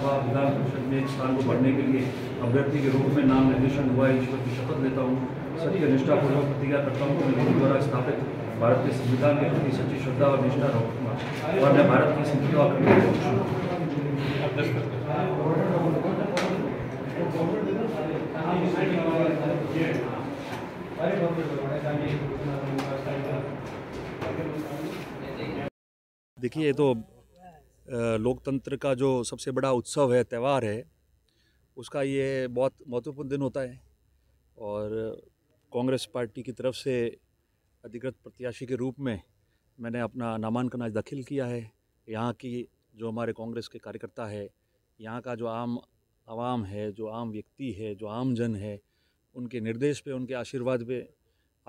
मरतबा विधान परिषद में इस साल को बढ़ने के लिए अभ्यर्थी के रूप में नाम निर्देशन हुआ है ईश्वर की शपथ लेता हूँ सभी निष्ठापूर्वक प्रतिज्ञा करता हूँ कि मैं द्वारा स्थापित भारत के संविधान के प्रति सच्ची श्रद्धा और निष्ठा रखूंगा और मैं भारत की संस्कृति और देखिए ये तो लोकतंत्र का जो सबसे बड़ा उत्सव है त्यौहार है उसका ये बहुत महत्वपूर्ण दिन होता है और कांग्रेस पार्टी की तरफ से अधिकृत प्रत्याशी के रूप में मैंने अपना नामांकन आज दाखिल किया है यहाँ की जो हमारे कांग्रेस के कार्यकर्ता है यहाँ का जो आम आवाम है जो आम व्यक्ति है जो आम जन है उनके निर्देश पे उनके आशीर्वाद पे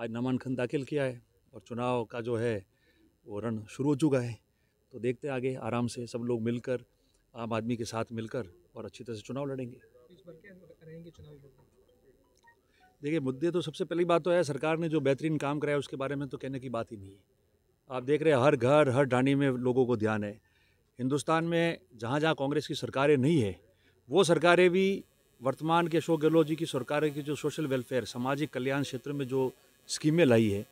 आज नामांकन दाखिल किया है और चुनाव का जो है वो रण शुरू हो चुका है तो देखते आगे आराम से सब लोग मिलकर आम आदमी के साथ मिलकर और अच्छी तरह से चुनाव लड़ेंगे देखिए मुद्दे तो सबसे पहली बात तो है सरकार ने जो बेहतरीन काम कराया उसके बारे में तो कहने की बात ही नहीं है आप देख रहे हैं हर घर हर ढाणी में लोगों को ध्यान है हिंदुस्तान में जहाँ जहाँ कांग्रेस की सरकारें नहीं है वो सरकारें भी वर्तमान के अशोक गहलोत जी की सरकार की जो सोशल वेलफेयर सामाजिक कल्याण क्षेत्र में जो स्कीमें लाई है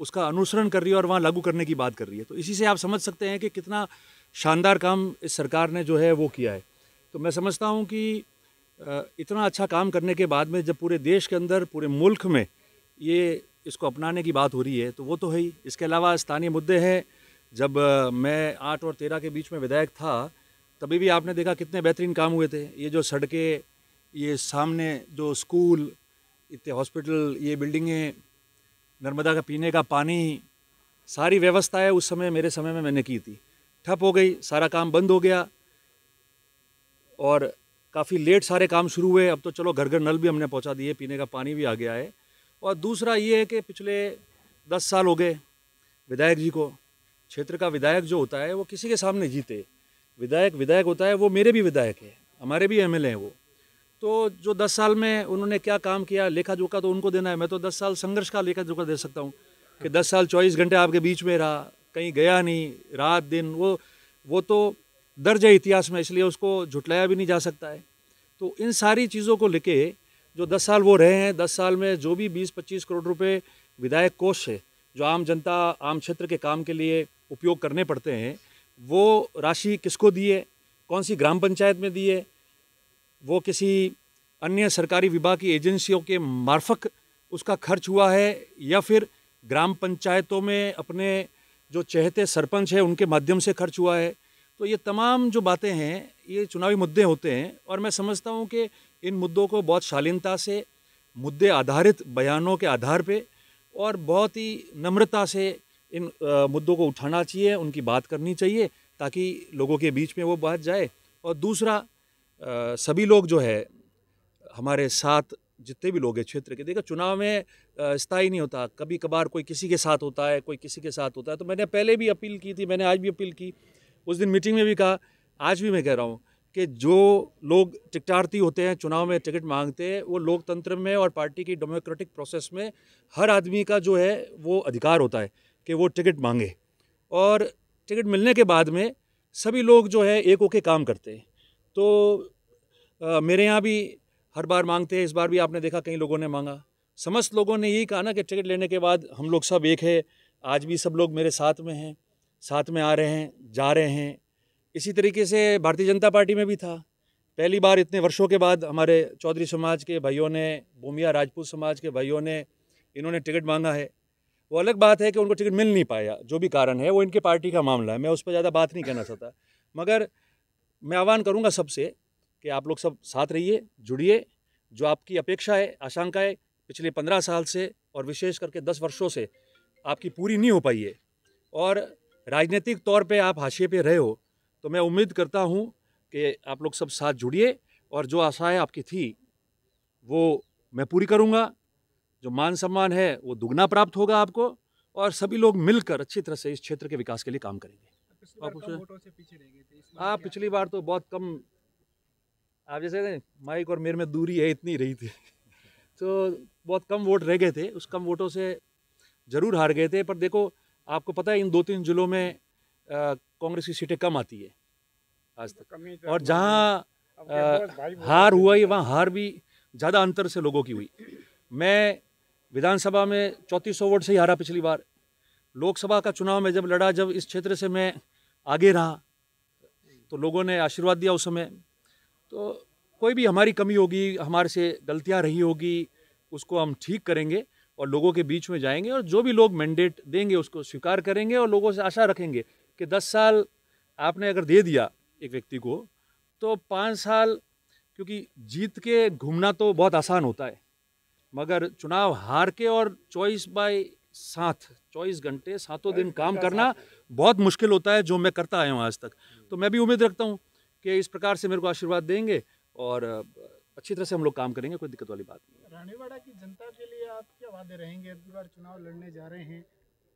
उसका अनुसरण कर रही है और वहाँ लागू करने की बात कर रही है तो इसी से आप समझ सकते हैं कि कितना शानदार काम इस सरकार ने जो है वो किया है तो मैं समझता हूँ कि इतना अच्छा काम करने के बाद में जब पूरे देश के अंदर पूरे मुल्क में ये इसको अपनाने की बात हो रही है तो वो तो है ही इसके अलावा स्थानीय मुद्दे हैं जब मैं आठ और तेरह के बीच में विधायक था तभी भी आपने देखा कितने बेहतरीन काम हुए थे ये जो सड़कें ये सामने जो स्कूल इतने हॉस्पिटल ये बिल्डिंगें नर्मदा का पीने का पानी सारी व्यवस्था है उस समय मेरे समय में मैंने की थी ठप हो गई सारा काम बंद हो गया और काफ़ी लेट सारे काम शुरू हुए अब तो चलो घर घर नल भी हमने पहुंचा दिए पीने का पानी भी आ गया है और दूसरा ये है कि पिछले दस साल हो गए विधायक जी को क्षेत्र का विधायक जो होता है वो किसी के सामने जीते विधायक विधायक होता है वो मेरे भी विधायक है हमारे भी एम हैं वो तो जो दस साल में उन्होंने क्या काम किया लेखा जोखा तो उनको देना है मैं तो दस साल संघर्ष का लेखा जोखा दे सकता हूँ कि दस साल चौबीस घंटे आपके बीच में रहा कहीं गया नहीं रात दिन वो वो तो दर्ज है इतिहास में इसलिए उसको झुटलाया भी नहीं जा सकता है तो इन सारी चीज़ों को लेके जो दस साल वो रहे हैं दस साल में जो भी बीस पच्चीस करोड़ रुपए विधायक कोष है जो आम जनता आम क्षेत्र के काम के लिए उपयोग करने पड़ते हैं वो राशि किसको दिए कौन सी ग्राम पंचायत में दिए वो किसी अन्य सरकारी विभाग की एजेंसियों के मार्फक उसका खर्च हुआ है या फिर ग्राम पंचायतों में अपने जो चहते सरपंच हैं उनके माध्यम से खर्च हुआ है तो ये तमाम जो बातें हैं ये चुनावी मुद्दे होते हैं और मैं समझता हूँ कि इन मुद्दों को बहुत शालीनता से मुद्दे आधारित बयानों के आधार पे और बहुत ही नम्रता से इन आ, मुद्दों को उठाना चाहिए उनकी बात करनी चाहिए ताकि लोगों के बीच में वो बात जाए और दूसरा सभी लोग जो है हमारे साथ जितने भी लोग हैं क्षेत्र के देखो चुनाव में स्थायी नहीं होता कभी कभार कोई किसी के साथ होता है कोई किसी के साथ होता है तो मैंने पहले भी अपील की थी मैंने आज भी अपील की उस दिन मीटिंग में भी कहा आज भी मैं कह रहा हूँ कि जो लोग टिकटार्थी होते हैं चुनाव में टिकट मांगते हैं वो लोकतंत्र में और पार्टी की डेमोक्रेटिक प्रोसेस में हर आदमी का जो है वो अधिकार होता है कि वो टिकट मांगे और टिकट मिलने के बाद में सभी लोग जो है एक होके काम करते हैं तो मेरे यहाँ भी हर बार मांगते हैं इस बार भी आपने देखा कई लोगों ने मांगा समस्त लोगों ने यही कहा ना कि टिकट लेने के बाद हम लोग सब एक है आज भी सब लोग मेरे साथ में हैं साथ में आ रहे हैं जा रहे हैं इसी तरीके से भारतीय जनता पार्टी में भी था पहली बार इतने वर्षों के बाद हमारे चौधरी समाज के भाइयों ने भूमिया राजपूत समाज के भाइयों ने इन्होंने टिकट मांगा है वो अलग बात है कि उनको टिकट मिल नहीं पाया जो भी कारण है वो इनके पार्टी का मामला है मैं उस पर ज़्यादा बात नहीं कहना चाहता मगर मैं आह्वान करूँगा सबसे कि आप लोग सब साथ रहिए जुड़िए जो आपकी अपेक्षा है आशंका है पिछले पंद्रह साल से और विशेष करके दस वर्षों से आपकी पूरी नहीं हो पाई है और राजनीतिक तौर पे आप हाशिए पे रहे हो तो मैं उम्मीद करता हूँ कि आप लोग सब साथ जुड़िए और जो आशाएं आपकी थी वो मैं पूरी करूँगा जो मान सम्मान है वो दुगना प्राप्त होगा आपको और सभी लोग मिलकर अच्छी तरह से इस क्षेत्र के विकास के लिए काम करेंगे हाँ पिछली बार तो बहुत कम आप जैसे माइक और मेरे में दूरी है इतनी रही थी तो बहुत कम वोट रह गए थे उस कम वोटों से ज़रूर हार गए थे पर देखो आपको पता है इन दो तीन ज़िलों में कांग्रेस की सीटें कम आती है आज तक तो और जहाँ हार हुआ ये वहाँ हार भी ज़्यादा अंतर से लोगों की हुई मैं विधानसभा में चौंतीस सौ वोट से ही हारा पिछली बार लोकसभा का चुनाव में जब लड़ा जब इस क्षेत्र से मैं आगे रहा तो लोगों ने आशीर्वाद दिया उस समय तो कोई भी हमारी कमी होगी हमारे से गलतियाँ रही होगी उसको हम ठीक करेंगे और लोगों के बीच में जाएंगे और जो भी लोग मैंडेट देंगे उसको स्वीकार करेंगे और लोगों से आशा रखेंगे कि दस साल आपने अगर दे दिया एक व्यक्ति को तो पाँच साल क्योंकि जीत के घूमना तो बहुत आसान होता है मगर चुनाव हार के और चॉइस बाय साथ चौबीस घंटे सातों दिन काम करना बहुत मुश्किल होता है जो मैं करता आया हूँ आज तक तो मैं भी उम्मीद रखता हूँ कि इस प्रकार से मेरे को आशीर्वाद देंगे और अच्छी तरह से हम लोग काम करेंगे कोई दिक्कत वाली बात नहीं रानीवाड़ा की जनता के लिए आप क्या वादे रहेंगे बार चुनाव लड़ने जा रहे हैं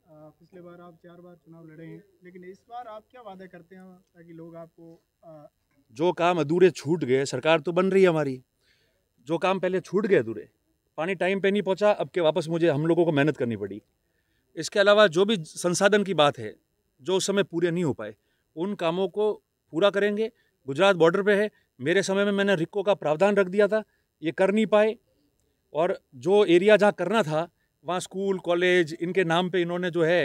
पिछले बार आप चार बार चुनाव लड़े हैं लेकिन इस बार आप क्या वादे करते हैं ताकि लोग आपको जो काम अधूरे छूट गए सरकार तो बन रही है हमारी जो काम पहले छूट गए अधूरे पानी टाइम पे नहीं पहुंचा अब के वापस मुझे हम लोगों को मेहनत करनी पड़ी इसके अलावा जो भी संसाधन की बात है जो उस समय पूरे नहीं हो पाए उन कामों को पूरा करेंगे गुजरात बॉर्डर पे है मेरे समय में मैंने रिक्को का प्रावधान रख दिया था ये कर नहीं पाए और जो एरिया जहाँ करना था वहाँ स्कूल कॉलेज इनके नाम पे इन्होंने जो है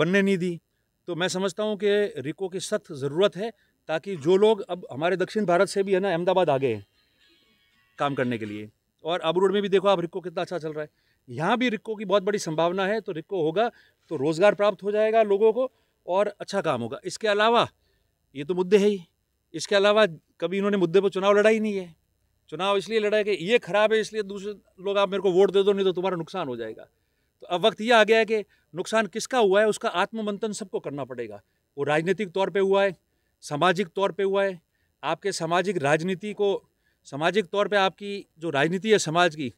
बनने नहीं दी तो मैं समझता हूँ कि रिको की सख्त ज़रूरत है ताकि जो लोग अब हमारे दक्षिण भारत से भी है ना अहमदाबाद आ गए हैं काम करने के लिए और अब रोड में भी देखो आप रिक्को कितना अच्छा चल रहा है यहाँ भी रिक्को की बहुत बड़ी संभावना है तो रिक्को होगा तो रोज़गार प्राप्त हो जाएगा लोगों को और अच्छा काम होगा इसके अलावा ये तो मुद्दे है ही इसके अलावा कभी इन्होंने मुद्दे पर चुनाव लड़ा ही नहीं है चुनाव इसलिए लड़ा है कि ये खराब है इसलिए दूसरे लोग आप मेरे को वोट दे दो नहीं तो तुम्हारा नुकसान हो जाएगा तो अब वक्त ये आ गया है कि नुकसान किसका हुआ है उसका आत्ममंथन सबको करना पड़ेगा वो राजनीतिक तौर पर हुआ है सामाजिक तौर पर हुआ है आपके सामाजिक राजनीति को सामाजिक तौर पर आपकी जो राजनीति है समाज की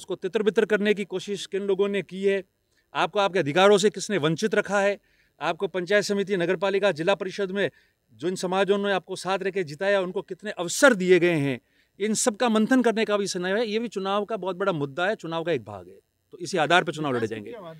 उसको तितर बितर करने की कोशिश किन लोगों ने की है आपको आपके अधिकारों से किसने वंचित रखा है आपको पंचायत समिति नगर पालिका जिला परिषद में जो इन समाजों ने आपको साथ रह के जिताया उनको कितने अवसर दिए गए हैं इन सब का मंथन करने का भी समय है ये भी चुनाव का बहुत बड़ा मुद्दा है चुनाव का एक भाग है तो इसी आधार पर चुनाव लड़े जाएंगे